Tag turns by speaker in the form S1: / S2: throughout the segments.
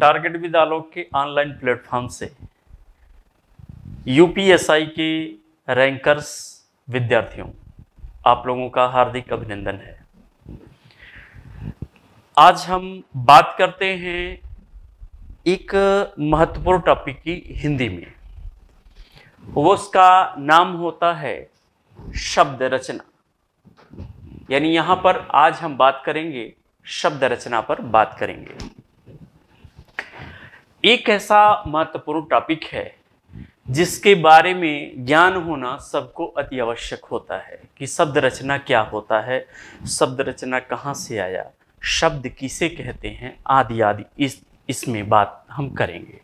S1: target with Alok के online platform से UPSI के रैंकर्स विद्यार्थियों आप लोगों का हार्दिक अभिनंदन है आज हम बात करते हैं एक महत्वपूर्ण टॉपिक की हिंदी में वो उसका नाम होता है शब्द रचना यानी यहां पर आज हम बात करेंगे शब्द रचना पर बात करेंगे एक ऐसा महत्वपूर्ण टॉपिक है जिसके बारे में ज्ञान होना सबको अति आवश्यक होता है कि शब्द रचना क्या होता है शब्द रचना कहाँ से आया शब्द किसे कहते हैं आदि आदि इस इसमें बात हम करेंगे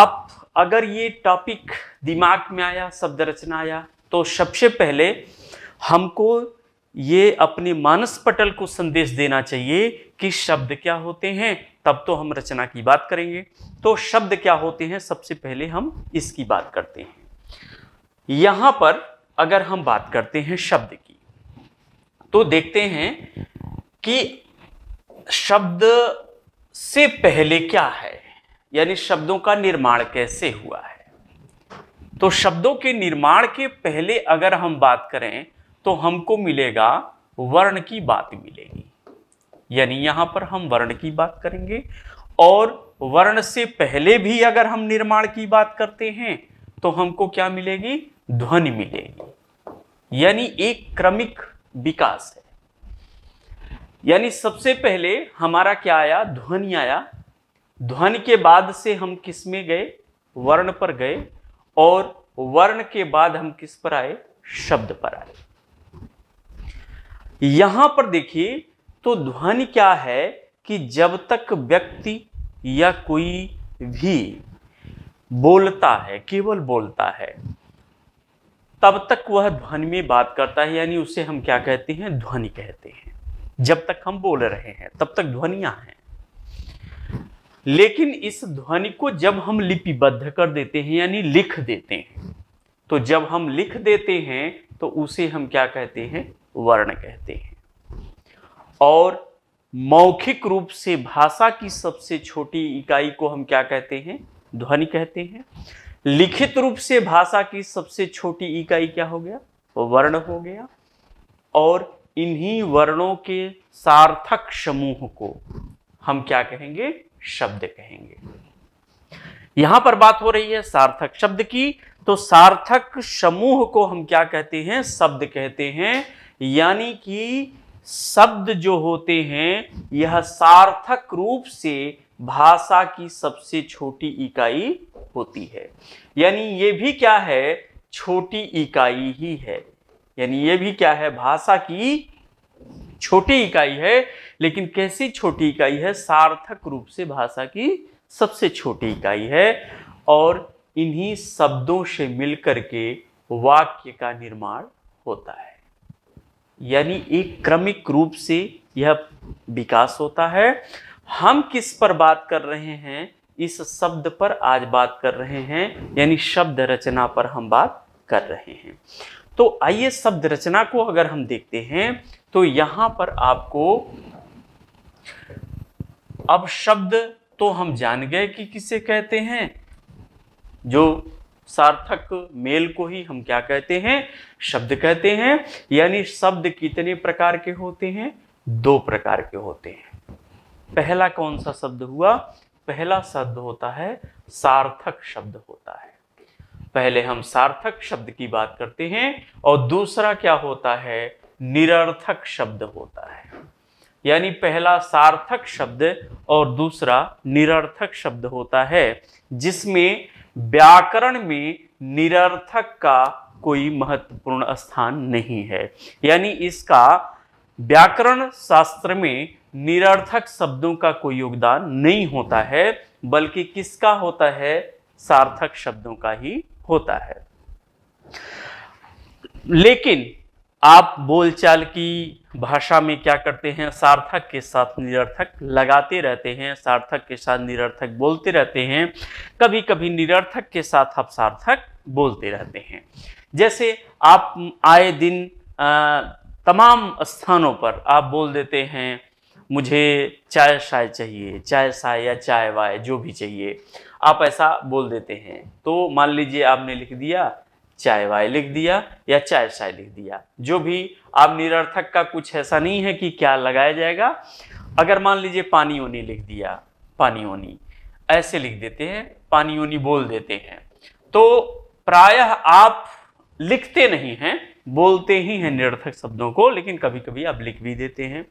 S1: आप अगर ये टॉपिक दिमाग में आया शब्द रचना आया तो सबसे पहले हमको ये अपने मानस पटल को संदेश देना चाहिए कि शब्द क्या होते हैं तब तो हम रचना की बात करेंगे तो शब्द क्या होते हैं सबसे पहले हम इसकी बात करते हैं यहां पर अगर हम बात करते हैं शब्द की तो देखते हैं कि शब्द से पहले क्या है यानी शब्दों का निर्माण कैसे हुआ है तो शब्दों के निर्माण के पहले अगर हम बात करें तो हमको मिलेगा वर्ण की बात मिलेगी यानी यहां पर हम वर्ण की बात करेंगे और वर्ण से पहले भी अगर हम निर्माण की बात करते हैं तो हमको क्या मिलेगी ध्वनि मिलेगी यानी एक क्रमिक विकास है यानी सबसे पहले हमारा क्या आया ध्वनि आया ध्वनि के बाद से हम किस में गए वर्ण पर गए और वर्ण के बाद हम किस पर आए शब्द पर आए यहां पर देखिए तो ध्वनि क्या है कि जब तक व्यक्ति या कोई भी बोलता है केवल बोलता है तब तक वह ध्वनि में बात करता है यानी उसे हम क्या कहते हैं ध्वनि कहते हैं जब तक हम बोल रहे हैं तब तक ध्वनिया हैं लेकिन इस ध्वनि को जब हम लिपिबद्ध कर देते हैं यानी लिख देते हैं तो जब हम लिख देते हैं तो उसे हम क्या कहते हैं वर्ण कहते हैं और मौखिक रूप से भाषा की सबसे छोटी इकाई को हम क्या कहते हैं ध्वनि कहते हैं लिखित रूप से भाषा की सबसे छोटी इकाई क्या हो गया वर्ण हो गया और इन्हीं वर्णों के सार्थक समूह को हम क्या कहेंगे शब्द कहेंगे यहां पर बात हो रही है सार्थक शब्द की तो सार्थक समूह को हम क्या कहते हैं शब्द कहते हैं यानी कि शब्द जो होते हैं यह सार्थक रूप से भाषा की सबसे छोटी इकाई होती है यानी यह भी क्या है छोटी इकाई ही है यानी यह भी क्या है भाषा की छोटी इकाई है लेकिन कैसी छोटी इकाई है सार्थक रूप से भाषा की सबसे छोटी इकाई है और इन्हीं शब्दों से मिलकर के वाक्य का निर्माण होता है यानी एक क्रमिक रूप से यह विकास होता है हम किस पर बात कर रहे हैं इस शब्द पर आज बात कर रहे हैं यानी शब्द रचना पर हम बात कर रहे हैं तो आइए शब्द रचना को अगर हम देखते हैं तो यहां पर आपको अब शब्द तो हम जान गए कि किसे कहते हैं जो सार्थक मेल को ही हम क्या कहते हैं शब्द कहते हैं यानी शब्द कितने प्रकार के होते हैं दो प्रकार के होते हैं पहला कौन सा शब्द हुआ पहला शब्द होता है सार्थक शब्द होता है पहले हम सार्थक शब्द की बात करते हैं और दूसरा क्या होता है निरर्थक शब्द होता है यानी पहला सार्थक शब्द और दूसरा निरर्थक शब्द होता है जिसमें व्याकरण में निरर्थक का कोई महत्वपूर्ण स्थान नहीं है यानी इसका व्याकरण शास्त्र में निरर्थक शब्दों का कोई योगदान नहीं होता है बल्कि किसका होता है सार्थक शब्दों का ही होता है लेकिन आप बोलचाल की भाषा में क्या करते हैं सार्थक के साथ निरर्थक लगाते रहते हैं सार्थक के साथ निरर्थक बोलते रहते हैं कभी कभी निरर्थक के साथ आप सार्थक बोलते रहते हैं जैसे आप आए दिन आ, तमाम स्थानों पर आप बोल देते हैं मुझे चाय शाय चाहिए चाय शाय या चाय वाय जो भी चाहिए आप ऐसा बोल देते हैं तो मान लीजिए आपने लिख दिया चाहे वाई लिख दिया या चाहे साई लिख दिया जो भी आप निरर्थक का कुछ ऐसा नहीं है कि क्या लगाया जाएगा अगर मान लीजिए पानी ओनी लिख दिया पानी ओनी ऐसे लिख देते हैं पानी ओनी बोल देते हैं तो प्रायः आप लिखते नहीं हैं बोलते ही हैं निरर्थक शब्दों को लेकिन कभी कभी आप लिख भी देते हैं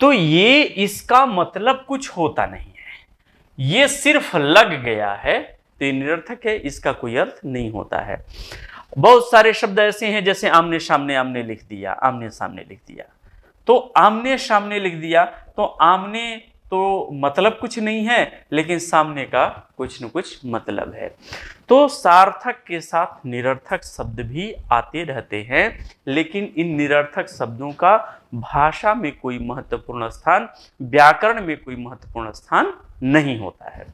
S1: तो ये इसका मतलब कुछ होता नहीं है ये सिर्फ लग गया है तो ये निरर्थक है इसका कोई अर्थ नहीं होता है बहुत सारे शब्द ऐसे हैं जैसे आमने सामने आमने लिख दिया आमने सामने लिख दिया तो आमने सामने लिख दिया तो आमने तो मतलब कुछ नहीं है लेकिन सामने का कुछ न कुछ मतलब है तो सार्थक के साथ निरर्थक शब्द भी आते रहते हैं लेकिन इन निरर्थक शब्दों का भाषा में कोई महत्वपूर्ण स्थान व्याकरण में कोई महत्वपूर्ण स्थान नहीं होता है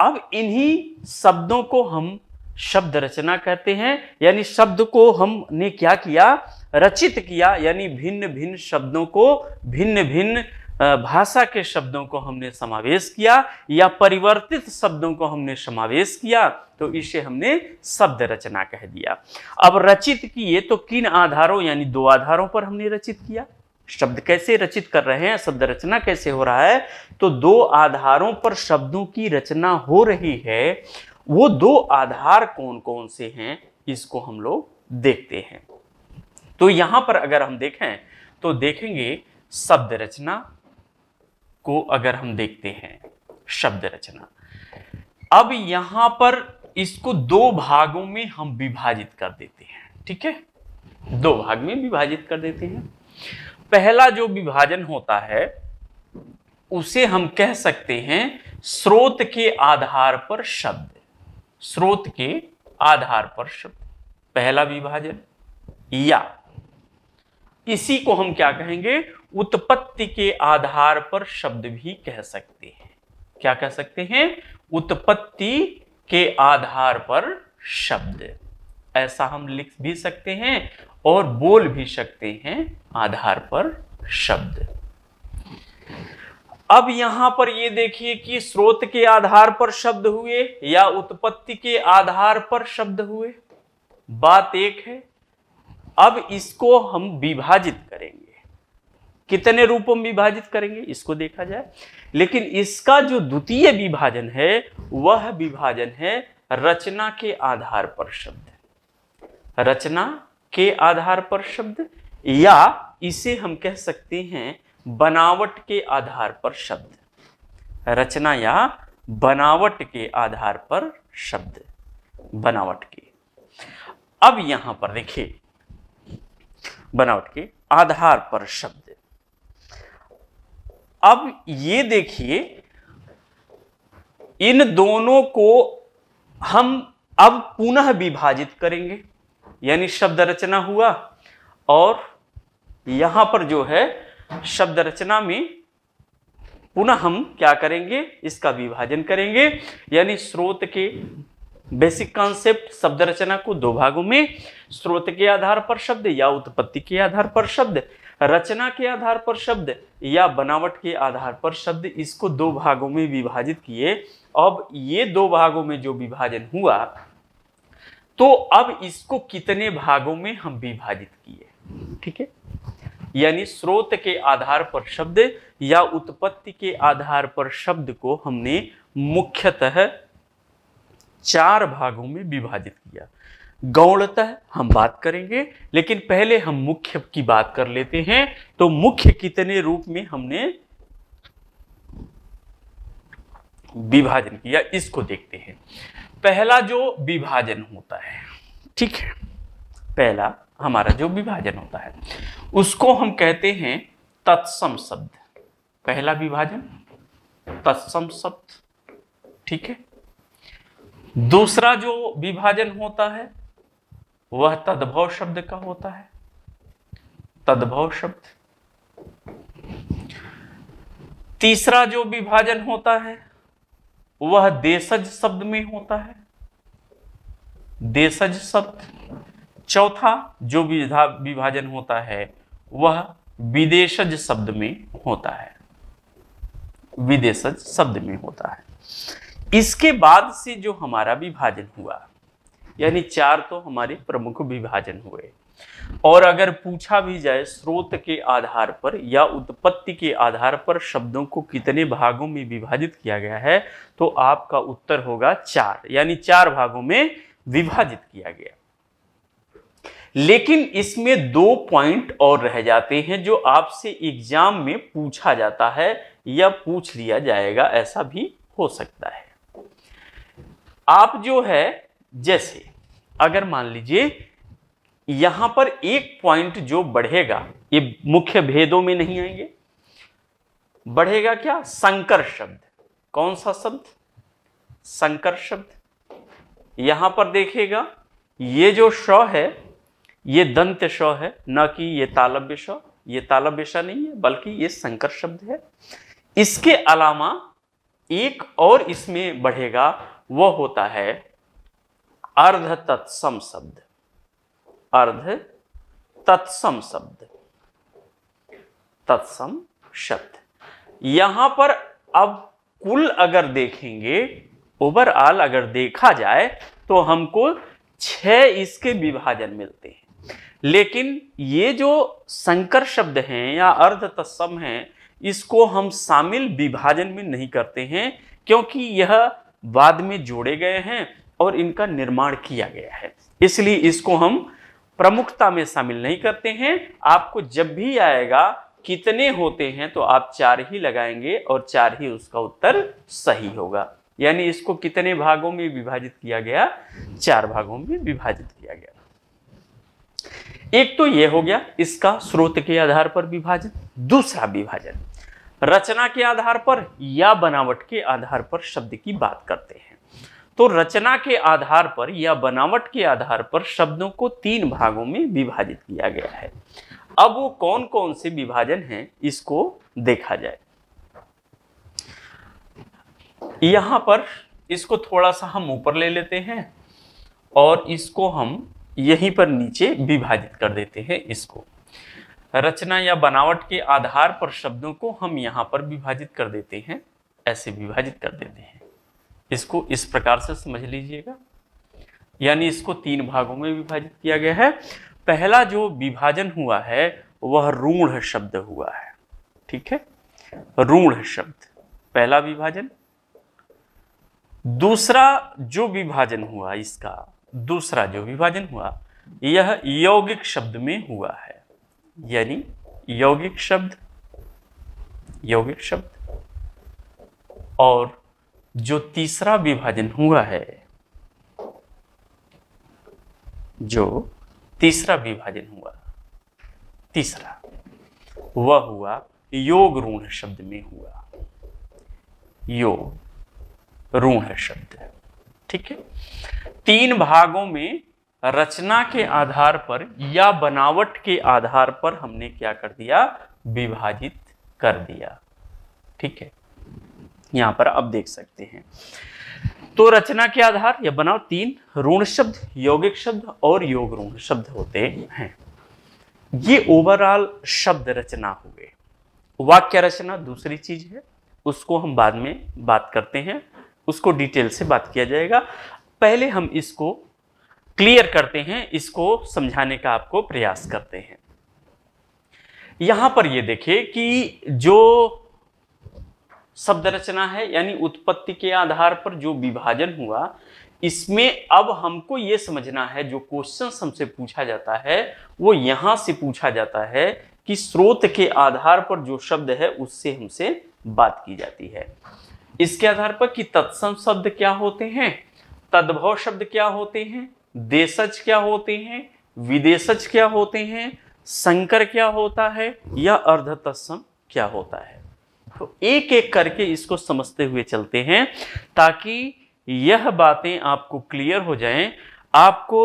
S1: अब इन्हीं शब्दों को हम शब्द रचना कहते हैं यानी शब्द को हमने क्या किया रचित किया यानी भिन्न भिन्न शब्दों को भिन्न भिन्न भाषा के शब्दों को हमने समावेश किया या परिवर्तित शब्दों को हमने समावेश किया तो इसे हमने शब्द रचना कह दिया अब रचित किए तो किन आधारों यानी दो आधारों पर हमने रचित किया शब्द कैसे रचित कर रहे हैं शब्द रचना कैसे हो रहा है तो दो आधारों पर शब्दों की रचना हो रही है वो दो आधार कौन कौन से हैं इसको हम लोग देखते हैं तो यहां पर अगर हम देखें तो देखेंगे शब्द रचना को अगर हम देखते हैं शब्द रचना अब यहां पर इसको दो भागों में हम विभाजित कर देते हैं ठीक है दो भाग में विभाजित कर देते हैं पहला जो विभाजन होता है उसे हम कह सकते हैं स्रोत के आधार पर शब्द स्रोत के आधार पर शब्द पहला विभाजन या इसी को हम क्या कहेंगे उत्पत्ति के आधार पर शब्द भी कह सकते हैं क्या कह सकते हैं उत्पत्ति के आधार पर शब्द ऐसा हम लिख भी सकते हैं और बोल भी सकते हैं आधार पर शब्द अब यहां पर ये देखिए कि स्रोत के आधार पर शब्द हुए या उत्पत्ति के आधार पर शब्द हुए बात एक है अब इसको हम विभाजित करेंगे कितने रूपों में विभाजित करेंगे इसको देखा जाए लेकिन इसका जो द्वितीय विभाजन है वह विभाजन है रचना के आधार पर शब्द रचना के आधार पर शब्द या इसे हम कह सकते हैं बनावट के आधार पर शब्द रचना या बनावट के आधार पर शब्द बनावट के अब यहां पर देखिए बनावट के आधार पर शब्द अब ये देखिए इन दोनों को हम अब पुनः विभाजित करेंगे यानी शब्द रचना हुआ और यहां पर जो है शब्द रचना में पुनः हम क्या करेंगे इसका विभाजन करेंगे यानी स्रोत के बेसिक कॉन्सेप्ट शब्द रचना को दो भागों में स्रोत के आधार पर शब्द या उत्पत्ति के आधार पर शब्द रचना के आधार पर शब्द या बनावट के आधार पर शब्द इसको दो भागों में विभाजित किए अब ये दो भागों में जो विभाजन हुआ तो अब इसको कितने भागों में हम विभाजित किए ठीक है यानी स्रोत के आधार पर शब्द या उत्पत्ति के आधार पर शब्द को हमने मुख्यतः चार भागों में विभाजित किया गौणतः हम बात करेंगे लेकिन पहले हम मुख्य की बात कर लेते हैं तो मुख्य कितने रूप में हमने विभाजन किया इसको देखते हैं पहला जो विभाजन होता है ठीक है पहला हमारा जो विभाजन होता है उसको हम कहते हैं तत्सम शब्द पहला विभाजन तत्सम शब्द ठीक है दूसरा जो विभाजन होता है वह तद्भव शब्द का होता है तद्भव शब्द तीसरा जो विभाजन होता है वह देशज शब्द में होता है देशज शब्द चौथा जो विधा विभाजन होता है वह विदेशज शब्द में होता है विदेशज शब्द में होता है इसके बाद से जो हमारा विभाजन हुआ यानी चार तो हमारे प्रमुख विभाजन हुए और अगर पूछा भी जाए स्रोत के आधार पर या उत्पत्ति के आधार पर शब्दों को कितने भागों में विभाजित किया गया है तो आपका उत्तर होगा चार यानी चार भागों में विभाजित किया गया लेकिन इसमें दो पॉइंट और रह जाते हैं जो आपसे एग्जाम में पूछा जाता है या पूछ लिया जाएगा ऐसा भी हो सकता है आप जो है जैसे अगर मान लीजिए यहां पर एक पॉइंट जो बढ़ेगा ये मुख्य भेदों में नहीं आएंगे बढ़ेगा क्या संकर शब्द कौन सा शब्द संकर शब्द यहां पर देखेगा ये जो श है ये दंत्य श है न कि ये तालब्य श ये तालब्य श नहीं है बल्कि ये संकर शब्द है इसके अलावा एक और इसमें बढ़ेगा वह होता है अर्ध तत्सम शब्द अर्ध तत्सम शब्द तत्सम शब्द यहां पर अब कुल अगर देखेंगे ओवरऑल अगर देखा जाए तो हमको छह इसके विभाजन मिलते हैं लेकिन ये जो संकर शब्द हैं या अर्ध तत्सम हैं इसको हम शामिल विभाजन में नहीं करते हैं क्योंकि यह बाद में जोड़े गए हैं और इनका निर्माण किया गया है इसलिए इसको हम प्रमुखता में शामिल नहीं करते हैं आपको जब भी आएगा कितने होते हैं तो आप चार ही लगाएंगे और चार ही उसका उत्तर सही होगा यानी इसको कितने भागों में विभाजित किया गया चार भागों में विभाजित किया गया एक तो यह हो गया इसका स्रोत के आधार पर विभाजन दूसरा विभाजन रचना के आधार पर या बनावट के आधार पर शब्द की बात करते हैं तो रचना के आधार पर या बनावट के आधार पर शब्दों को तीन भागों में विभाजित किया गया है अब वो कौन कौन से विभाजन हैं इसको देखा जाए यहां पर इसको थोड़ा सा हम ऊपर ले लेते हैं और इसको हम यहीं पर नीचे विभाजित कर देते हैं इसको रचना या बनावट के आधार पर शब्दों को हम यहाँ पर विभाजित कर देते हैं ऐसे विभाजित कर देते हैं इसको इस प्रकार से समझ लीजिएगा यानी इसको तीन भागों में विभाजित किया गया है पहला जो विभाजन हुआ है वह रूढ़ शब्द हुआ है ठीक है रूढ़ शब्द पहला विभाजन दूसरा जो विभाजन हुआ इसका दूसरा जो विभाजन हुआ यह यौगिक शब्द में हुआ है यानी यौगिक शब्द यौगिक शब्द और जो तीसरा विभाजन हुआ है जो तीसरा विभाजन हुआ तीसरा वह हुआ योग ऋण शब्द में हुआ योग ऋण शब्द ठीक है तीन भागों में रचना के आधार पर या बनावट के आधार पर हमने क्या कर दिया विभाजित कर दिया ठीक है यहां पर आप देख सकते हैं तो रचना के आधार या बनाओ तीन ऋण शब्द यौगिक शब्द और योग ऋण शब्द होते हैं ये ओवरऑल शब्द रचना हुए वाक्य रचना दूसरी चीज है उसको हम बाद में बात करते हैं उसको डिटेल से बात किया जाएगा पहले हम इसको क्लियर करते हैं इसको समझाने का आपको प्रयास करते हैं यहां पर ये देखिए कि जो शब्द रचना है यानी उत्पत्ति के आधार पर जो विभाजन हुआ इसमें अब हमको ये समझना है जो क्वेश्चन हमसे पूछा जाता है वो यहां से पूछा जाता है कि स्रोत के आधार पर जो शब्द है उससे हमसे बात की जाती है इसके आधार पर कि तत्सम शब्द क्या होते हैं तद्भव शब्द क्या होते हैं देशज क्या होते हैं विदेशज क्या होते हैं संकर क्या होता है या अर्ध तत्सम क्या होता है तो एक एक करके इसको समझते हुए चलते हैं ताकि यह बातें आपको क्लियर हो जाएं आपको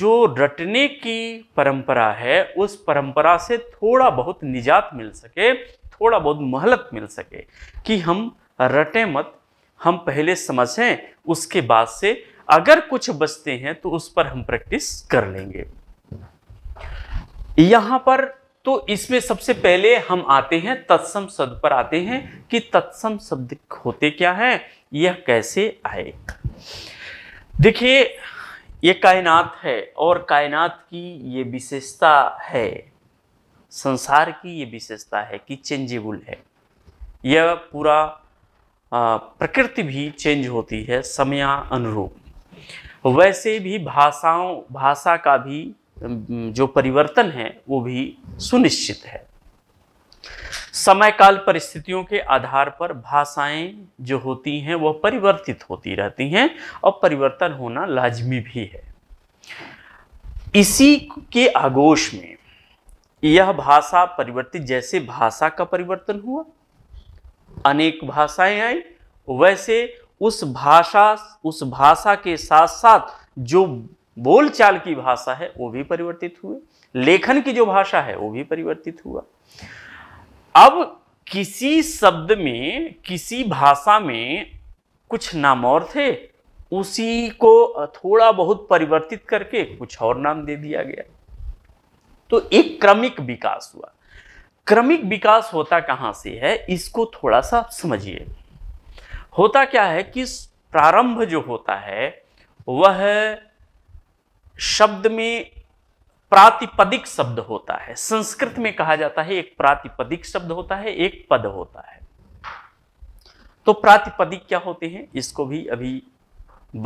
S1: जो रटने की परंपरा है उस परंपरा से थोड़ा बहुत निजात मिल सके थोड़ा बहुत मोहलत मिल सके कि हम रटे मत हम पहले समझें उसके बाद से अगर कुछ बचते हैं तो उस पर हम प्रैक्टिस कर लेंगे यहां पर तो इसमें सबसे पहले हम आते हैं तत्सम शब्द पर आते हैं कि तत्सम शब्द होते क्या है यह कैसे आए देखिए यह कायनात है और कायनात की ये विशेषता है संसार की ये विशेषता है कि चेंजेबुल है यह पूरा प्रकृति भी चेंज होती है समया अनुरूप वैसे भी भाषाओं भाषा का भी जो परिवर्तन है वो भी सुनिश्चित है समय काल परिस्थितियों के आधार पर भाषाएं जो होती हैं वह परिवर्तित होती रहती हैं और परिवर्तन होना लाजमी भी है इसी के आगोश में यह भाषा परिवर्तित जैसे भाषा का परिवर्तन हुआ अनेक भाषाएं आई वैसे उस भाषा उस भाषा के साथ साथ जो बोलचाल की भाषा है वो भी परिवर्तित हुए लेखन की जो भाषा है वो भी परिवर्तित हुआ अब किसी शब्द में किसी भाषा में कुछ नाम और थे उसी को थोड़ा बहुत परिवर्तित करके कुछ और नाम दे दिया गया तो एक क्रमिक विकास हुआ क्रमिक विकास होता कहाँ से है इसको थोड़ा सा समझिए होता क्या है कि प्रारंभ जो होता है वह शब्द में प्रातिपदिक शब्द होता है संस्कृत में कहा जाता है एक प्रातिपदिक शब्द होता है एक पद होता है तो प्रातिपदिक क्या होते हैं इसको भी अभी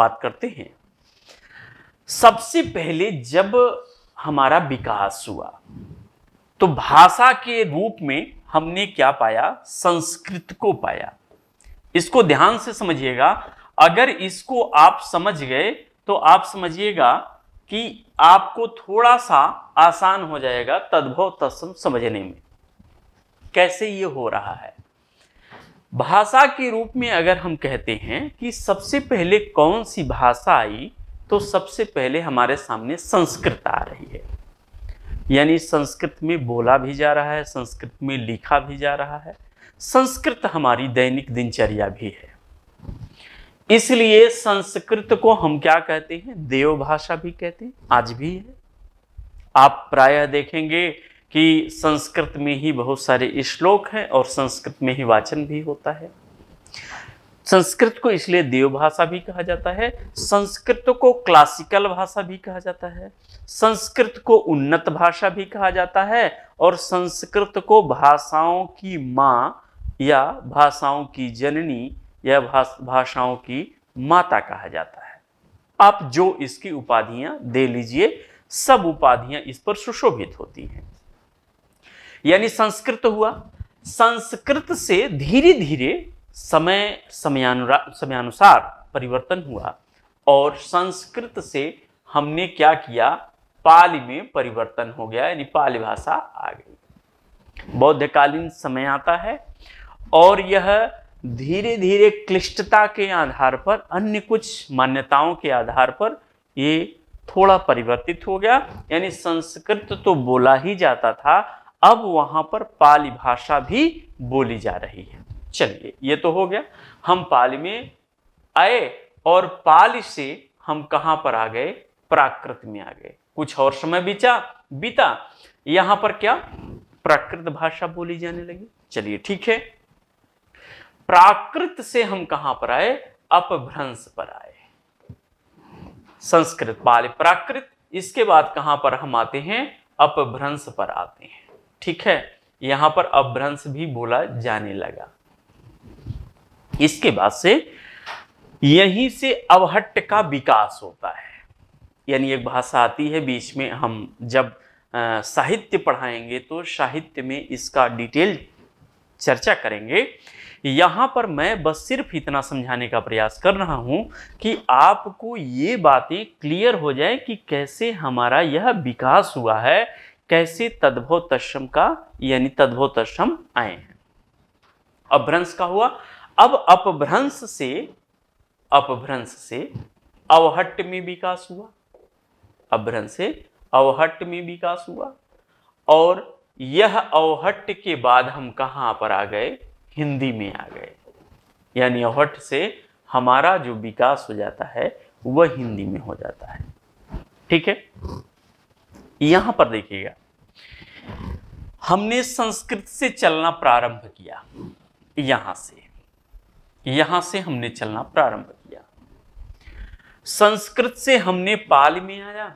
S1: बात करते हैं सबसे पहले जब हमारा विकास हुआ तो भाषा के रूप में हमने क्या पाया संस्कृत को पाया इसको ध्यान से समझिएगा अगर इसको आप समझ गए तो आप समझिएगा कि आपको थोड़ा सा आसान हो जाएगा तद्भव तत्सम समझने में कैसे ये हो रहा है भाषा के रूप में अगर हम कहते हैं कि सबसे पहले कौन सी भाषा आई तो सबसे पहले हमारे सामने संस्कृत आ रही है यानी संस्कृत में बोला भी जा रहा है संस्कृत में लिखा भी जा रहा है संस्कृत हमारी दैनिक दिनचर्या भी है इसलिए संस्कृत को हम क्या कहते हैं देव भाषा भी कहते हैं आज भी है आप प्रायः देखेंगे कि संस्कृत में ही बहुत सारे श्लोक हैं और संस्कृत में ही वाचन भी होता है संस्कृत को इसलिए देव भाषा भी कहा जाता है संस्कृत को क्लासिकल भाषा भी कहा जाता है संस्कृत को उन्नत भाषा भी कहा जाता है और संस्कृत को भाषाओं की माँ या भाषाओं की जननी या भाषाओं की माता कहा जाता है आप जो इसकी उपाधियां दे लीजिए सब उपाधियां इस पर सुशोभित होती हैं यानी संस्कृत हुआ संस्कृत से धीरे धीरे समय समयानुरा समयानुसार परिवर्तन हुआ और संस्कृत से हमने क्या किया पाली में परिवर्तन हो गया यानी पाली भाषा आ गई बौद्धकालीन समय आता है और यह धीरे धीरे क्लिष्टता के आधार पर अन्य कुछ मान्यताओं के आधार पर ये थोड़ा परिवर्तित हो गया यानी संस्कृत तो बोला ही जाता था अब वहां पर पाली भाषा भी बोली जा रही है चलिए ये तो हो गया हम पाल में आए और पाल से हम कहां पर आ गए प्राकृत में आ गए कुछ और समय बीता बीता यहां पर क्या प्राकृत भाषा बोली जाने लगी चलिए ठीक है प्राकृत से हम कहां पर आए अपभ्रंश पर आए संस्कृत पाल प्राकृत इसके बाद कहां पर हम आते हैं अपभ्रंश पर आते हैं ठीक है यहां पर अपभ्रंश भी बोला जाने लगा इसके बाद से यहीं से अवहट्ट का विकास होता है यानी एक भाषा आती है बीच में हम जब साहित्य पढ़ाएंगे तो साहित्य में इसका डिटेल चर्चा करेंगे यहाँ पर मैं बस सिर्फ इतना समझाने का प्रयास कर रहा हूँ कि आपको ये बातें क्लियर हो जाए कि कैसे हमारा यह विकास हुआ है कैसे तद्भव तश्रम का यानी तद्भव तश्रम आए हैं अभ्रंश का हुआ अब अपभ्रंश से अपभ्रंश से अवहट्ट में विकास हुआ अपभ्रंश से अवहट्ट में विकास हुआ और यह अवहट्ट के बाद हम कहाँ पर आ गए हिंदी में आ गए यानी अवहट्ट से हमारा जो विकास हो जाता है वह हिंदी में हो जाता है ठीक है यहां पर देखिएगा हमने संस्कृत से चलना प्रारंभ किया यहां से यहां से हमने चलना प्रारंभ किया संस्कृत से हमने पाल में आया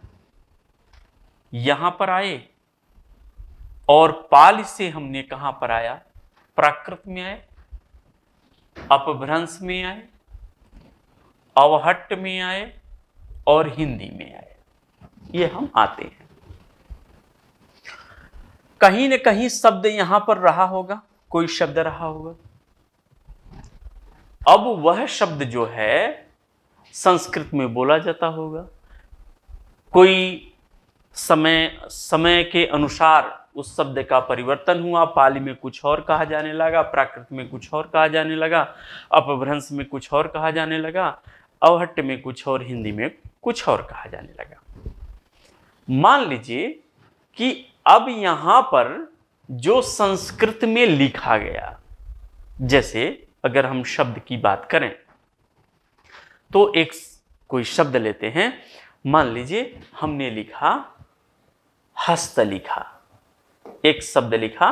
S1: यहां पर आए और पाल से हमने कहां पर आया प्राकृत में आए अपभ्रंश में आए अवहट्ट में आए और हिंदी में आए ये हम आते हैं कहीं न कहीं शब्द यहां पर रहा होगा कोई शब्द रहा होगा अब वह शब्द जो है संस्कृत में बोला जाता होगा कोई समय समय के अनुसार उस शब्द का परिवर्तन हुआ पाली में कुछ और कहा जाने लगा प्राकृत में कुछ और कहा जाने लगा अपभ्रंश में कुछ और कहा जाने लगा अवहट्ट में कुछ और हिंदी में कुछ और कहा जाने लगा मान लीजिए कि अब यहां पर जो संस्कृत में लिखा गया जैसे अगर हम शब्द की बात करें तो एक कोई शब्द लेते हैं मान लीजिए हमने लिखा हस्त लिखा एक शब्द लिखा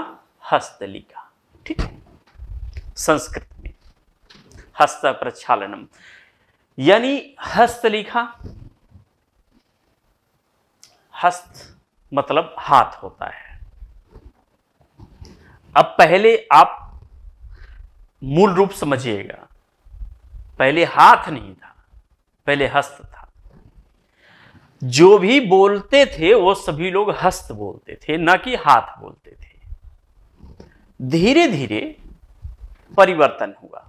S1: हस्त लिखा ठीक संस्कृत में हस्त प्रक्षालनम यानी हस्त लिखा हस्त मतलब हाथ होता है अब पहले आप मूल रूप समझिएगा पहले हाथ नहीं था पहले हस्त था जो भी बोलते थे वो सभी लोग हस्त बोलते थे ना कि हाथ बोलते थे धीरे धीरे परिवर्तन हुआ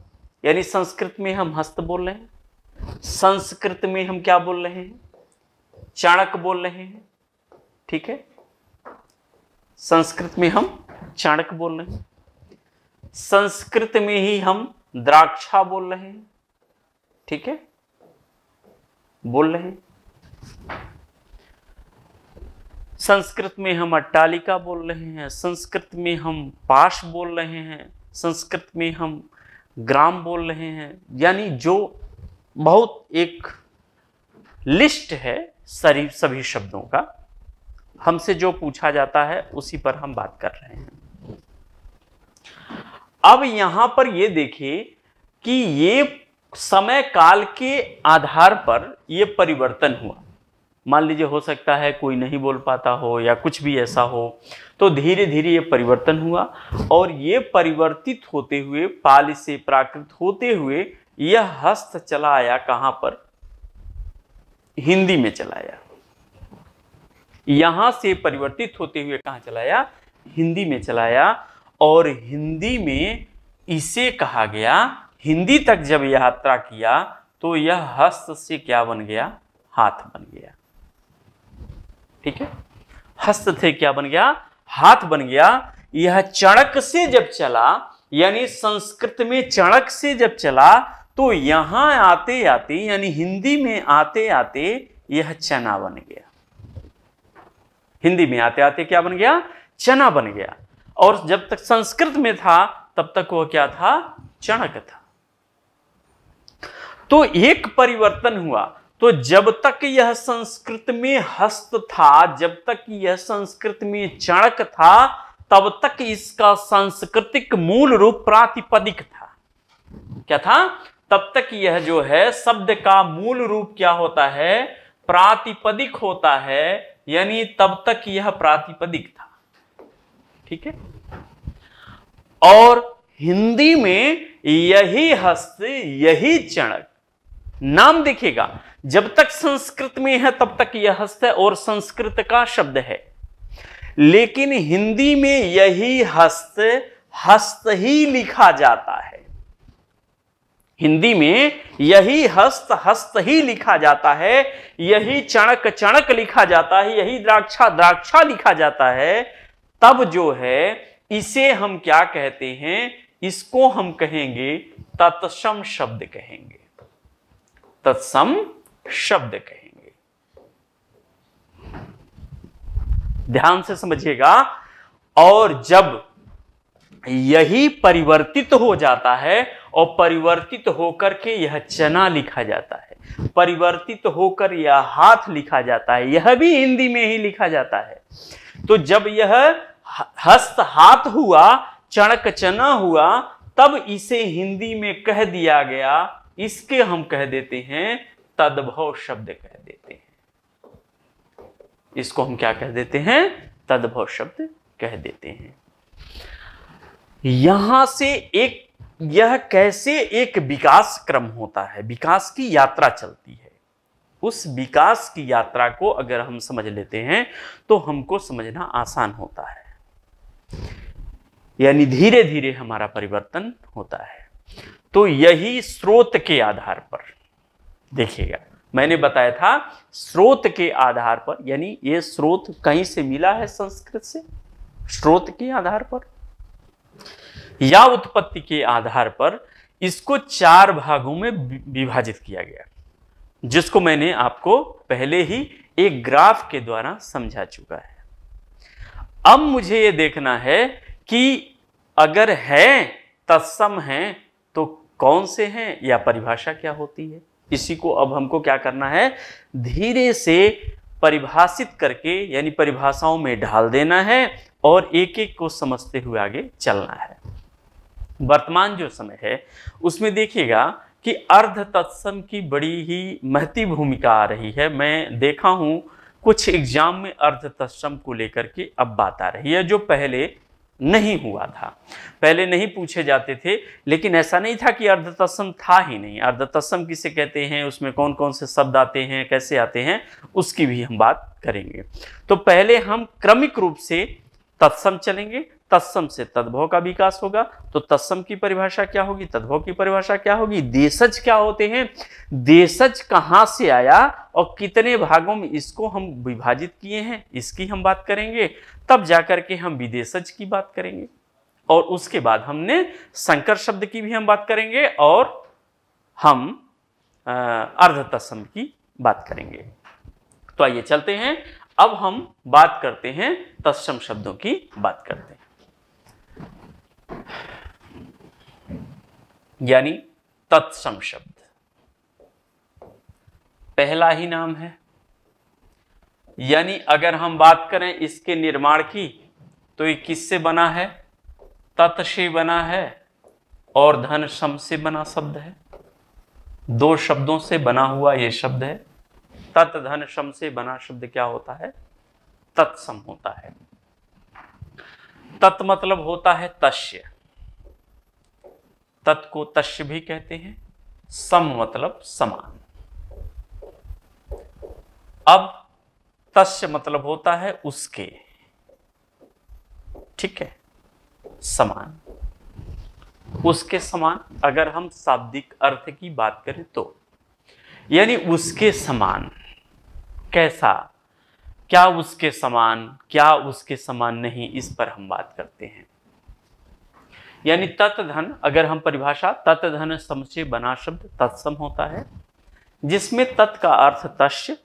S1: यानी संस्कृत में हम हस्त बोल रहे हैं संस्कृत में हम क्या बोल रहे हैं चाणक बोल रहे हैं ठीक है संस्कृत में हम चाणक बोल रहे हैं संस्कृत में ही हम द्राक्षा बोल रहे हैं ठीक है बोल रहे हैं संस्कृत में हम अट्टालिका बोल रहे हैं संस्कृत में हम पाश बोल रहे हैं संस्कृत में हम ग्राम बोल रहे हैं यानी जो बहुत एक लिस्ट है सभी सभी शब्दों का हमसे जो पूछा जाता है उसी पर हम बात कर रहे हैं अब यहां पर यह देखिए कि ये समय काल के आधार पर यह परिवर्तन हुआ मान लीजिए हो सकता है कोई नहीं बोल पाता हो या कुछ भी ऐसा हो तो धीरे धीरे ये परिवर्तन हुआ और ये परिवर्तित होते हुए पाल से प्राकृत होते हुए यह हस्त चला आया कहां पर हिंदी में चलाया यहां से परिवर्तित होते हुए कहां चलाया हिंदी में चलाया और हिंदी में इसे कहा गया हिंदी तक जब यात्रा किया तो यह हस्त से क्या बन गया हाथ बन गया ठीक है हस्त से क्या बन गया हाथ बन गया यह चणक से जब चला यानी संस्कृत में चणक से जब चला तो यहां आते आते यानी हिंदी में आते आते यह चना बन गया हिंदी में आते आते क्या बन गया चना बन गया और जब तक संस्कृत में था तब तक वह क्या था चणक था तो एक परिवर्तन हुआ तो जब तक यह संस्कृत में हस्त था जब तक यह संस्कृत में चणक था तब तक इसका सांस्कृतिक मूल रूप प्रातिपदिक था क्या था तब तक यह जो है शब्द का मूल रूप क्या होता है प्रातिपदिक होता है यानी तब तक यह प्रातिपदिक था ठीक है और हिंदी में यही हस्त यही चणक नाम देखिएगा जब तक संस्कृत में है तब तक यह हस्त है और संस्कृत का शब्द है लेकिन हिंदी में यही हस्त हस्त ही लिखा जाता है हिंदी में यही हस्त हस्त ही लिखा जाता है यही चणक चणक लिखा जाता है यही द्राक्षा द्राक्षा लिखा जाता है तब जो है इसे हम क्या कहते हैं इसको हम कहेंगे तत्सम शब्द कहेंगे तत्सम शब्द कहेंगे ध्यान से समझिएगा और जब यही परिवर्तित हो जाता है और परिवर्तित होकर के यह चना लिखा जाता है परिवर्तित होकर यह हाथ लिखा जाता है यह भी हिंदी में ही लिखा जाता है तो जब यह हस्त हाथ हुआ चणक चना हुआ तब इसे हिंदी में कह दिया गया इसके हम कह देते हैं तद्भव शब्द कह देते हैं इसको हम क्या कह देते हैं तद्भव शब्द कह देते हैं यहां से एक यह कैसे एक विकास क्रम होता है विकास की यात्रा चलती है उस विकास की यात्रा को अगर हम समझ लेते हैं तो हमको समझना आसान होता है यानी धीरे धीरे हमारा परिवर्तन होता है तो यही स्रोत के आधार पर देखिएगा मैंने बताया था स्रोत के आधार पर यानी यह स्रोत कहीं से मिला है संस्कृत से स्रोत के आधार पर या उत्पत्ति के आधार पर इसको चार भागों में विभाजित किया गया जिसको मैंने आपको पहले ही एक ग्राफ के द्वारा समझा चुका है अब मुझे ये देखना है कि अगर है तत्सम है तो कौन से हैं या परिभाषा क्या होती है इसी को अब हमको क्या करना है धीरे से परिभाषित करके यानी परिभाषाओं में ढाल देना है और एक एक को समझते हुए आगे चलना है वर्तमान जो समय है उसमें देखिएगा कि अर्ध तत्सम की बड़ी ही महती भूमिका आ रही है मैं देखा हूँ कुछ एग्जाम में अर्ध तत्सम को लेकर के अब बात आ रही है जो पहले नहीं हुआ था पहले नहीं पूछे जाते थे लेकिन ऐसा नहीं था कि अर्ध तत्सम था ही नहीं अर्ध तत्सम किसे कहते हैं उसमें कौन कौन से शब्द आते हैं कैसे आते हैं उसकी भी हम बात करेंगे तो पहले हम क्रमिक रूप से तत्सम चलेंगे तत्सम से तद्भव का विकास होगा तो तत्सम की परिभाषा क्या होगी तद्भव की परिभाषा क्या होगी देशज क्या होते हैं देशज कहाँ से आया और कितने भागों में इसको हम विभाजित किए हैं इसकी हम बात करेंगे तब जाकर के हम विदेशज की बात करेंगे और उसके बाद हमने संकर शब्द की भी हम बात करेंगे और हम अर्ध तत्सम की बात करेंगे तो आइए चलते हैं अब हम बात करते हैं तत्सम शब्दों की बात करते हैं यानी तत्सम शब्द पहला ही नाम है यानी अगर हम बात करें इसके निर्माण की तो ये किससे बना है तत् से बना है और धन सम से बना शब्द है दो शब्दों से बना हुआ ये शब्द है तत् धन सम से बना शब्द क्या होता है तत्सम होता है तत् मतलब होता है तस्य तत् को तस्य भी कहते हैं सम मतलब समान अब तस्य मतलब होता है उसके ठीक है समान उसके समान अगर हम शाब्दिक अर्थ की बात करें तो यानी उसके समान कैसा क्या उसके समान क्या उसके समान नहीं इस पर हम बात करते हैं यानी तत्धन अगर हम परिभाषा तत्धन समुचय बना शब्द तत्सम होता है जिसमें तत् का अर्थ तस्य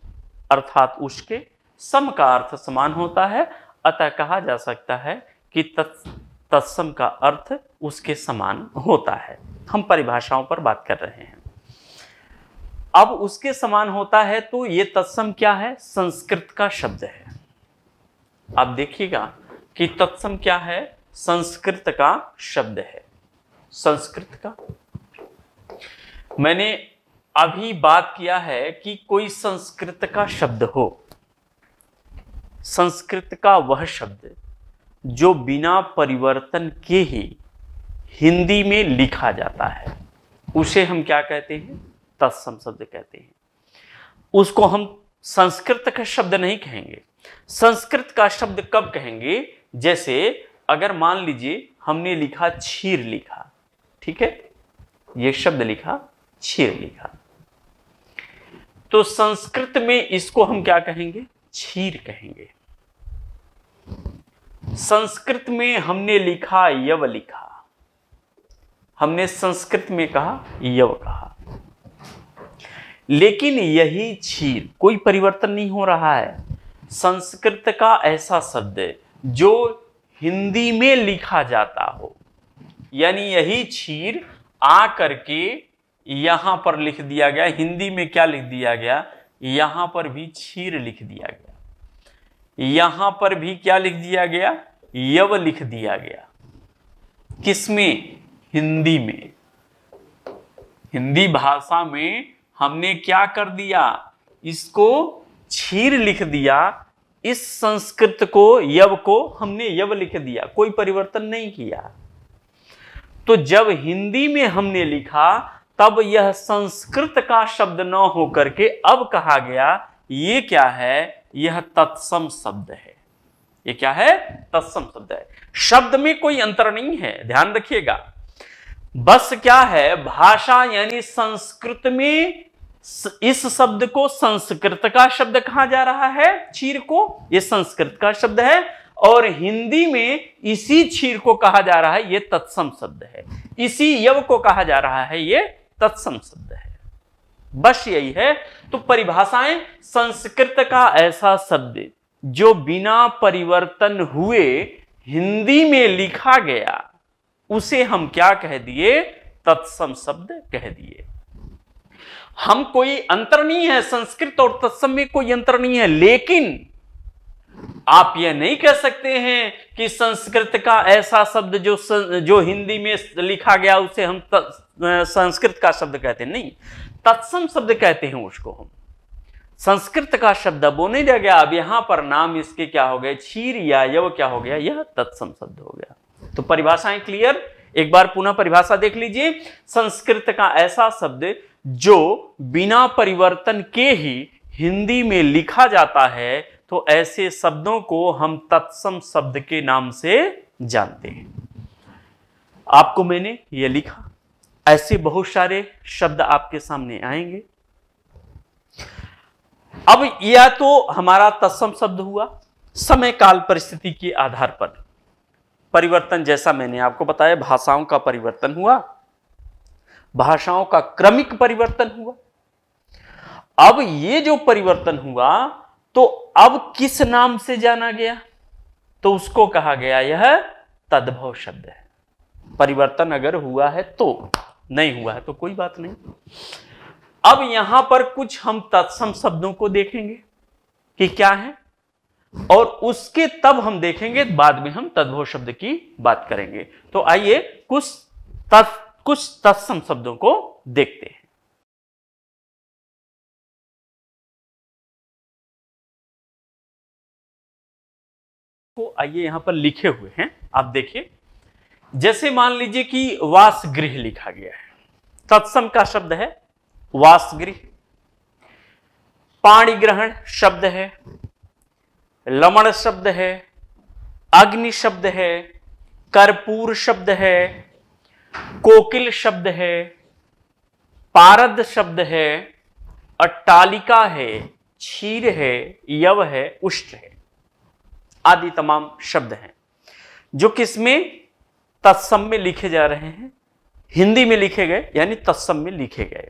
S1: अर्थात उसके सम का अर्थ समान होता है अतः कहा जा सकता है कि तत् तत्सम का अर्थ उसके समान होता है हम परिभाषाओं पर बात कर रहे हैं अब उसके समान होता है तो ये तत्सम क्या है संस्कृत का शब्द है आप देखिएगा कि तत्सम क्या है संस्कृत का शब्द है संस्कृत का मैंने अभी बात किया है कि कोई संस्कृत का शब्द हो संस्कृत का वह शब्द जो बिना परिवर्तन के ही हिंदी में लिखा जाता है उसे हम क्या कहते हैं तत्सम शब्द कहते हैं उसको हम संस्कृत का शब्द नहीं कहेंगे संस्कृत का शब्द कब कहेंगे जैसे अगर मान लीजिए हमने लिखा छीर लिखा ठीक है ये शब्द लिखा छीर लिखा तो संस्कृत में इसको हम क्या कहेंगे छीर कहेंगे संस्कृत में हमने लिखा यव लिखा हमने संस्कृत में कहा यव कहा लेकिन यही छीर कोई परिवर्तन नहीं हो रहा है संस्कृत का ऐसा शब्द जो हिंदी में लिखा जाता हो यानी यही क्षीर आ करके यहां पर लिख दिया गया हिंदी में क्या लिख दिया गया यहां पर भी क्षीर लिख दिया गया यहां पर भी क्या लिख दिया गया यव लिख दिया गया किसमें हिंदी में हिंदी भाषा में हमने क्या कर दिया इसको छीर लिख दिया इस संस्कृत को यव को हमने यव लिख दिया कोई परिवर्तन नहीं किया तो जब हिंदी में हमने लिखा तब यह संस्कृत का शब्द न होकर के अब कहा गया ये क्या है यह तत्सम शब्द है ये क्या है तत्सम शब्द है शब्द में कोई अंतर नहीं है ध्यान रखिएगा बस क्या है भाषा यानी संस्कृत में इस शब्द को संस्कृत का शब्द कहा जा रहा है चीर को यह संस्कृत का शब्द है और हिंदी में इसी चीर को कहा जा रहा है यह तत्सम शब्द है इसी यव को कहा जा रहा है यह तत्सम शब्द है बस यही है तो परिभाषाएं संस्कृत का ऐसा शब्द जो बिना परिवर्तन हुए हिंदी में लिखा गया उसे हम क्या कह दिए तत्सम शब्द कह दिए हम कोई अंतर नहीं है संस्कृत और तत्सम में कोई अंतर नहीं है लेकिन आप यह नहीं कह सकते हैं कि संस्कृत का ऐसा शब्द जो जो हिंदी में लिखा गया उसे हम संस्कृत का शब्द कहते हैं नहीं तत्सम शब्द कहते हैं उसको हम संस्कृत का शब्द वो नहीं दिया गया अब यहां पर नाम इसके क्या हो गए छीर या यव क्या हो गया यह तत्सम शब्द हो गया तो परिभाषाएं क्लियर एक बार पुनः परिभाषा देख लीजिए संस्कृत का ऐसा शब्द जो बिना परिवर्तन के ही हिंदी में लिखा जाता है तो ऐसे शब्दों को हम तत्सम शब्द के नाम से जानते हैं आपको मैंने यह लिखा ऐसे बहुत सारे शब्द आपके सामने आएंगे अब यह तो हमारा तत्सम शब्द हुआ समय काल परिस्थिति के आधार पर परिवर्तन जैसा मैंने आपको बताया भाषाओं का परिवर्तन हुआ भाषाओं का क्रमिक परिवर्तन हुआ अब ये जो परिवर्तन हुआ तो अब किस नाम से जाना गया तो उसको कहा गया यह तद्भव शब्द है परिवर्तन अगर हुआ है तो नहीं हुआ है तो कोई बात नहीं अब यहां पर कुछ हम तत्सम शब्दों को देखेंगे कि क्या है और उसके तब हम देखेंगे बाद में हम तद्भव शब्द की बात करेंगे तो आइए कुछ तत् कुछ तत्सम शब्दों को देखते हैं को तो आइए यहां पर लिखे हुए हैं आप देखिए जैसे मान लीजिए कि वासगृह लिखा गया है तत्सम का शब्द है वासगृह पाणी ग्रहण शब्द है लमण शब्द है अग्नि शब्द है कर्पूर शब्द है कोकिल शब्द है पारद शब्द है अट्टालिका है क्षीर है यव है उष्ट है आदि तमाम शब्द हैं जो किसमें तत्सम में लिखे जा रहे हैं हिंदी में लिखे गए यानी तत्सम में लिखे गए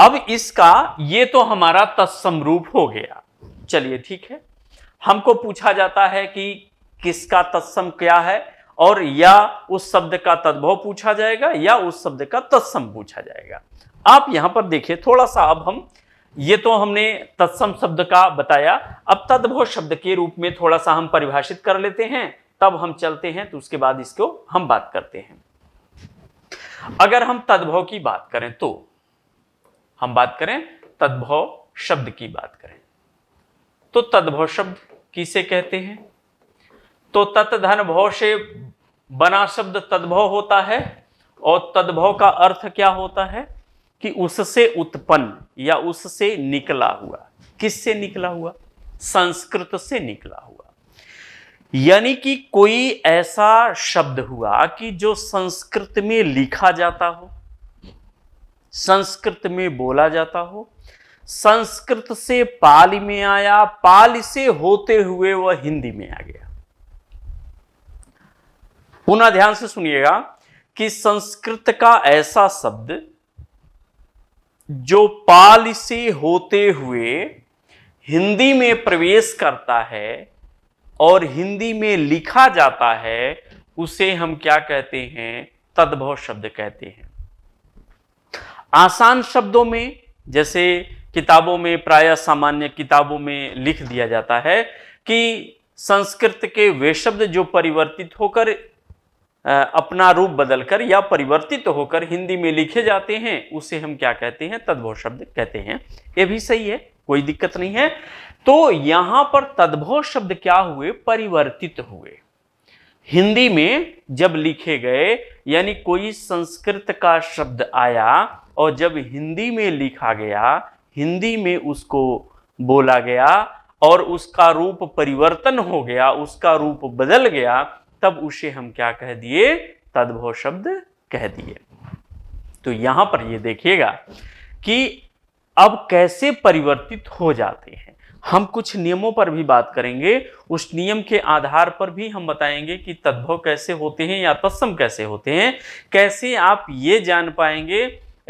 S1: अब इसका ये तो हमारा तत्सम रूप हो गया चलिए ठीक है हमको पूछा जाता है कि किसका तत्सम क्या है और या उस शब्द का तद्भव पूछा जाएगा या उस शब्द का तत्सम पूछा जाएगा आप यहां पर देखिए थोड़ा सा अब हम ये तो हमने तत्सम शब्द का बताया अब तद्भव शब्द के रूप में थोड़ा सा हम परिभाषित कर लेते हैं तब हम चलते हैं तो उसके बाद इसको हम बात करते हैं अगर हम तद्भव की बात करें तो हम बात करें तद्भव शब्द की बात करें तो तद्भव शब्द किसे कहते हैं तो तत्धन भव से बना शब्द तद्भव होता है और तद्भव का अर्थ क्या होता है कि उससे उत्पन्न या उससे निकला हुआ किससे निकला हुआ संस्कृत से निकला हुआ यानी कि कोई ऐसा शब्द हुआ कि जो संस्कृत में लिखा जाता हो संस्कृत में बोला जाता हो संस्कृत से पाली में आया पाली से होते हुए वह हिंदी में आ गया पुनः ध्यान से सुनिएगा कि संस्कृत का ऐसा शब्द जो पाल से होते हुए हिंदी में प्रवेश करता है और हिंदी में लिखा जाता है उसे हम क्या कहते हैं तद्भव शब्द कहते हैं आसान शब्दों में जैसे किताबों में प्राय सामान्य किताबों में लिख दिया जाता है कि संस्कृत के वे शब्द जो परिवर्तित होकर अपना रूप बदलकर या परिवर्तित होकर हिंदी में लिखे जाते हैं उसे हम क्या कहते हैं तद्भव शब्द कहते हैं ये भी सही है कोई दिक्कत नहीं है तो यहां पर तद्भव शब्द क्या हुए परिवर्तित हुए हिंदी में जब लिखे गए यानी कोई संस्कृत का शब्द आया और जब हिंदी में लिखा गया हिंदी में उसको बोला गया और उसका रूप परिवर्तन हो गया उसका रूप बदल गया तब उसे हम क्या कह दिए तद्भव शब्द कह दिए तो यहां पर ये देखिएगा कि अब कैसे परिवर्तित हो जाते हैं हम कुछ नियमों पर भी बात करेंगे उस नियम के आधार पर भी हम बताएंगे कि तद्भव कैसे होते हैं या तत्सम कैसे होते हैं कैसे आप ये जान पाएंगे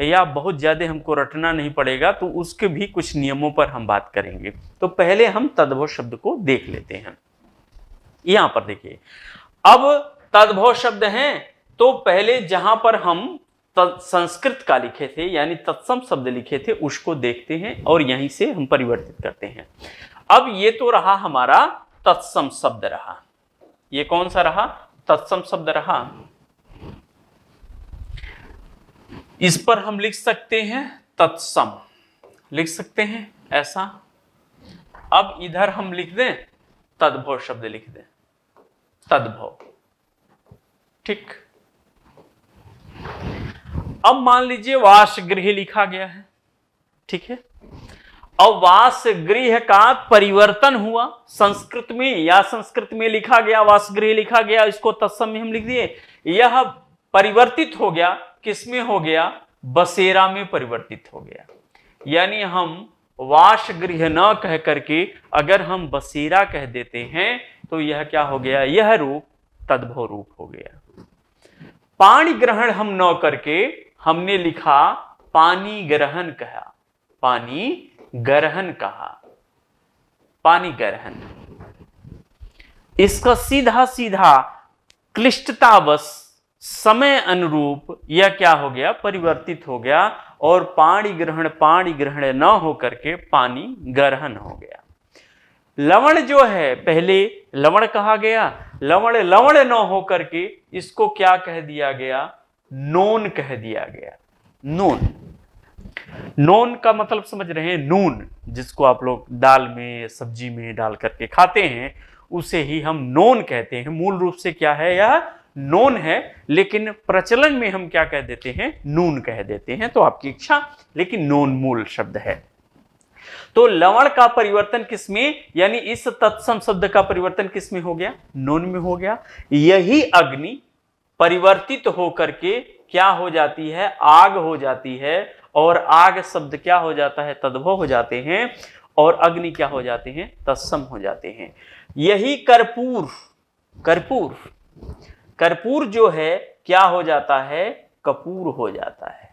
S1: या बहुत ज़्यादा हमको रटना नहीं पड़ेगा तो उसके भी कुछ नियमों पर हम बात करेंगे तो पहले हम तद्भव शब्द को देख लेते हैं यहां पर देखिए अब तद्भव शब्द हैं तो पहले जहां पर हम संस्कृत का लिखे थे यानी तत्सम शब्द लिखे थे उसको देखते हैं और यहीं से हम परिवर्तित करते हैं अब ये तो रहा हमारा तत्सम शब्द रहा ये कौन सा रहा तत्सम शब्द रहा इस पर हम लिख सकते हैं तत्सम लिख सकते हैं ऐसा अब इधर हम लिख दें तद्भव शब्द लिख दें तद्भव ठीक अब मान लीजिए वास गृह लिखा गया है ठीक है अब वास गृह का परिवर्तन हुआ संस्कृत में या संस्कृत में लिखा गया वास गृह लिखा गया इसको तत्सम में हम लिख दिए यह परिवर्तित हो गया किसमें हो गया बसेरा में परिवर्तित हो गया यानी हम वास गृह न कह करके अगर हम बसेरा कह देते हैं तो यह क्या हो गया यह रूप तद्भव रूप हो गया पाणी ग्रहण हम न करके हमने लिखा पानी ग्रहण कहा पानी ग्रहण कहा पानी ग्रहण इसका सीधा सीधा क्लिष्टतावश समय अनुरूप यह क्या हो गया परिवर्तित हो गया और पाणी ग्रहण पाणी ग्रहण न होकर के पानी ग्रहण हो गया लवण जो है पहले लवण कहा गया लवण लवण न होकर के इसको क्या कह दिया गया नोन कह दिया गया नून नोन का मतलब समझ रहे हैं नून जिसको आप लोग दाल में सब्जी में डाल करके खाते हैं उसे ही हम नोन कहते हैं मूल रूप से क्या है यह नोन है लेकिन प्रचलन में हम क्या कह देते हैं नून कह देते हैं तो आपकी इच्छा लेकिन नोन मूल शब्द है तो लवण का परिवर्तन किसमें यानी इस तत्सम शब्द का परिवर्तन किसमें हो गया नोन में हो गया यही अग्नि परिवर्तित होकर के क्या हो जाती है आग हो जाती है और आग शब्द क्या हो जाता है तद्भव हो जाते हैं और अग्नि क्या हो जाते हैं तत्सम हो जाते हैं यही कर्पूर कर्पूर कर्पूर जो है क्या हो जाता है कपूर हो जाता है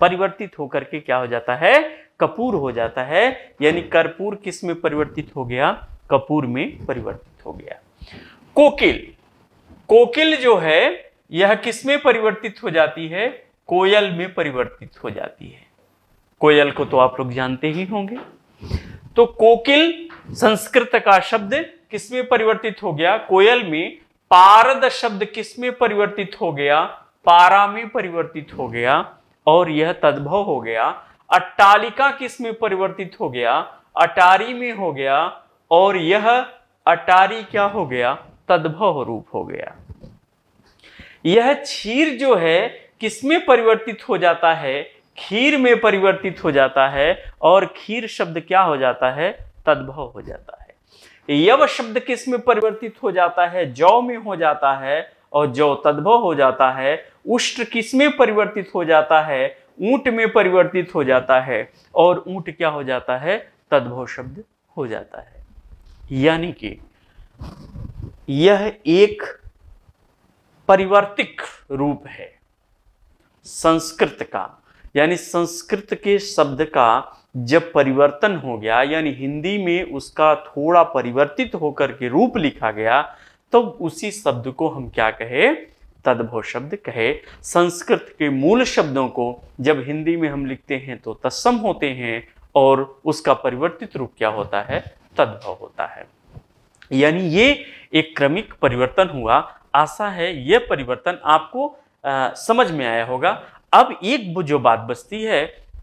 S1: परिवर्तित होकर के क्या हो जाता है कपूर हो जाता है यानी कर्पूर किस में परिवर्तित हो गया कपूर में परिवर्तित हो गया कोकिल कोकिल जो है यह किस में परिवर्तित हो जाती है कोयल में परिवर्तित हो जाती है कोयल को तो आप लोग जानते ही होंगे तो कोकिल संस्कृत का शब्द किस में परिवर्तित हो गया कोयल में पारद शब्द किस में परिवर्तित हो गया पारा में परिवर्तित हो गया और यह तद्भव हो गया अट्टालिका किस में परिवर्तित हो गया अटारी में हो गया और यह अटारी क्या हो गया तद्भव रूप हो गया यह क्षीर जो है किसमें परिवर्तित हो जाता है खीर में परिवर्तित हो जाता है और खीर शब्द क्या हो जाता है तद्भव हो जाता है यव शब्द किस में परिवर्तित हो जाता है जौ में हो जाता है और जौ तद्भव हो जाता है उष्ट किस में परिवर्तित हो जाता है ऊंट में परिवर्तित हो जाता है और ऊंट क्या हो जाता है तद्भव शब्द हो जाता है यानी कि यह एक परिवर्तिक रूप है संस्कृत का यानी संस्कृत के शब्द का जब परिवर्तन हो गया यानी हिंदी में उसका थोड़ा परिवर्तित होकर के रूप लिखा गया तो उसी शब्द को हम क्या कहे तद्भव शब्द कहे संस्कृत के मूल शब्दों को जब हिंदी में हम लिखते हैं तो तत्सम होते हैं और उसका परिवर्तित रूप क्या होता है तद्भव होता है यानी ये एक क्रमिक परिवर्तन हुआ आशा है यह परिवर्तन आपको आ, समझ में आया होगा अब एक जो बात बचती है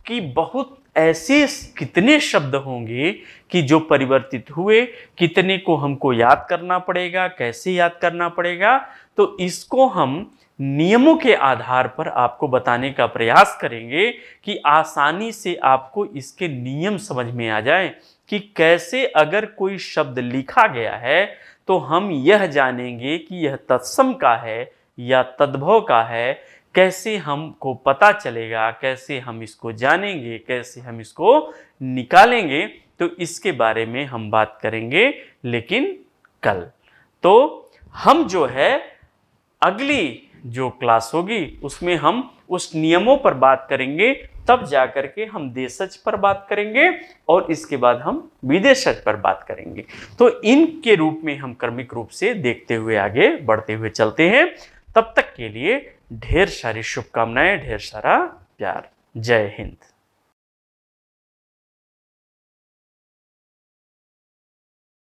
S1: कि बहुत ऐसे कितने शब्द होंगे कि जो परिवर्तित हुए कितने को हमको याद करना पड़ेगा कैसे याद करना पड़ेगा तो इसको हम नियमों के आधार पर आपको बताने का प्रयास करेंगे कि आसानी से आपको इसके नियम समझ में आ जाए कि कैसे अगर कोई शब्द लिखा गया है तो हम यह जानेंगे कि यह तत्सम का है या तद्भव का है कैसे हमको पता चलेगा कैसे हम इसको जानेंगे कैसे हम इसको निकालेंगे तो इसके बारे में हम बात करेंगे लेकिन कल तो हम जो है अगली जो क्लास होगी उसमें हम उस नियमों पर बात करेंगे तब जा कर के हम देशज पर बात करेंगे और इसके बाद हम विदेशज पर बात करेंगे तो इनके रूप में हम क्रमिक रूप से देखते हुए आगे बढ़ते हुए चलते हैं तब तक के लिए ढेर सारी शुभकामनाएं ढेर सारा प्यार जय हिंद